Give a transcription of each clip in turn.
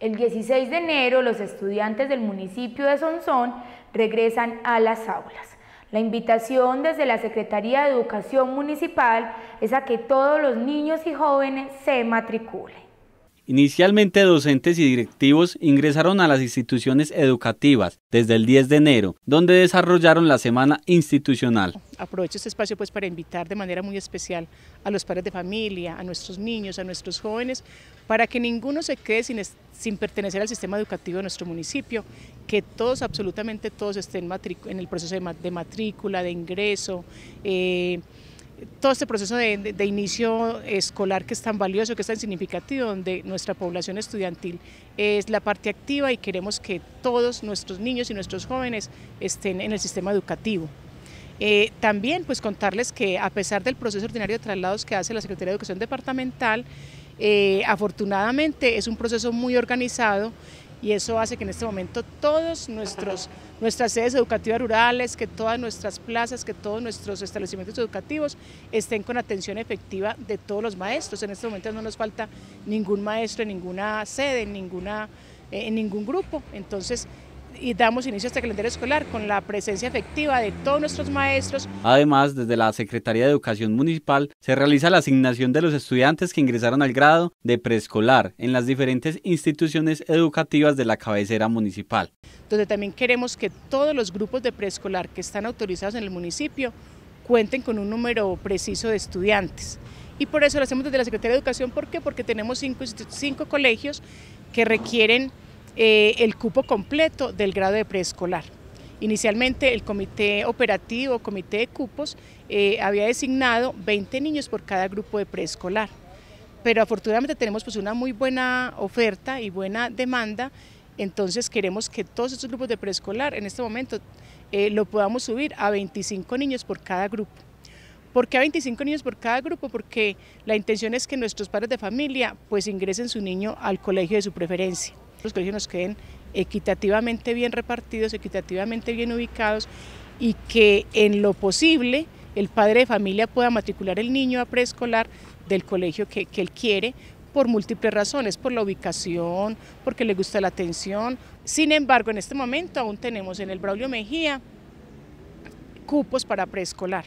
El 16 de enero los estudiantes del municipio de Sonsón regresan a las aulas. La invitación desde la Secretaría de Educación Municipal es a que todos los niños y jóvenes se matriculen. Inicialmente docentes y directivos ingresaron a las instituciones educativas desde el 10 de enero, donde desarrollaron la semana institucional. Aprovecho este espacio pues para invitar de manera muy especial a los padres de familia, a nuestros niños, a nuestros jóvenes, para que ninguno se quede sin, pertenecer al sistema educativo de nuestro municipio, que todos, absolutamente todos estén en el proceso de, matrícula, de ingreso, eh, todo este proceso de, inicio escolar que es tan valioso, que es tan significativo, donde nuestra población estudiantil es la parte activa y queremos que todos nuestros niños y nuestros jóvenes estén en el sistema educativo. Eh, también pues contarles que a pesar del proceso ordinario de traslados que hace la Secretaría de Educación Departamental, eh, afortunadamente es un proceso muy organizado y eso hace que en este momento todas nuestras sedes educativas rurales, que todas nuestras plazas, que todos nuestros establecimientos educativos estén con atención efectiva de todos los maestros. En este momento no nos falta ningún maestro en ninguna sede, en, ninguna, eh, en ningún grupo. Entonces, y damos inicio a este calendario escolar con la presencia efectiva de todos nuestros maestros. Además, desde la Secretaría de Educación Municipal se realiza la asignación de los estudiantes que ingresaron al grado de preescolar en las diferentes instituciones educativas de la cabecera municipal. Donde también queremos que todos los grupos de preescolar que están autorizados en el municipio cuenten con un número preciso de estudiantes. Y por eso lo hacemos desde la Secretaría de Educación, ¿por qué? Porque tenemos cinco, cinco colegios que requieren eh, el cupo completo del grado de preescolar. Inicialmente el comité operativo, comité de cupos, eh, había designado 20 niños por cada grupo de preescolar, pero afortunadamente tenemos pues una muy buena oferta y buena demanda, entonces queremos que todos estos grupos de preescolar en este momento eh, lo podamos subir a 25 niños por cada grupo. ¿Por qué a 25 niños por cada grupo? Porque la intención es que nuestros padres de familia pues ingresen su niño al colegio de su preferencia. Los colegios nos queden equitativamente bien repartidos, equitativamente bien ubicados y que en lo posible el padre de familia pueda matricular el niño a preescolar del colegio que, que él quiere por múltiples razones, por la ubicación, porque le gusta la atención. Sin embargo, en este momento aún tenemos en el Braulio Mejía cupos para preescolar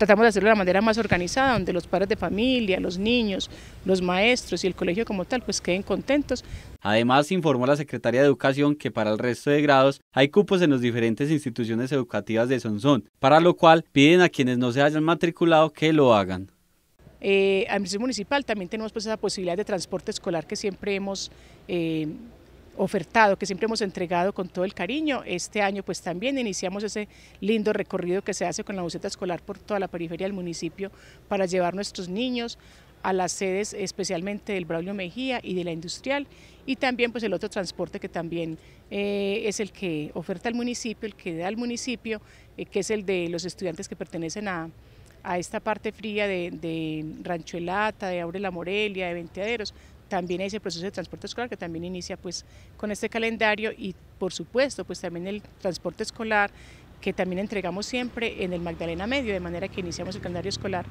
tratamos de hacerlo de la manera más organizada, donde los padres de familia, los niños, los maestros y el colegio como tal pues queden contentos. Además, informó la Secretaría de Educación que para el resto de grados hay cupos en las diferentes instituciones educativas de Sonsón, para lo cual piden a quienes no se hayan matriculado que lo hagan. Eh, administración municipal también tenemos pues esa posibilidad de transporte escolar que siempre hemos eh, ofertado, que siempre hemos entregado con todo el cariño. Este año pues también iniciamos ese lindo recorrido que se hace con la buceta escolar por toda la periferia del municipio para llevar nuestros niños a las sedes especialmente del Braulio Mejía y de la Industrial y también pues el otro transporte que también eh, es el que oferta el municipio, el que da al municipio, eh, que es el de los estudiantes que pertenecen a, esta parte fría de, de Rancho Elata, de Aurela Morelia, de Venteaderos, también ese proceso de transporte escolar que también inicia pues con este calendario y por supuesto pues también el transporte escolar que también entregamos siempre en el Magdalena Medio, de manera que iniciamos el calendario escolar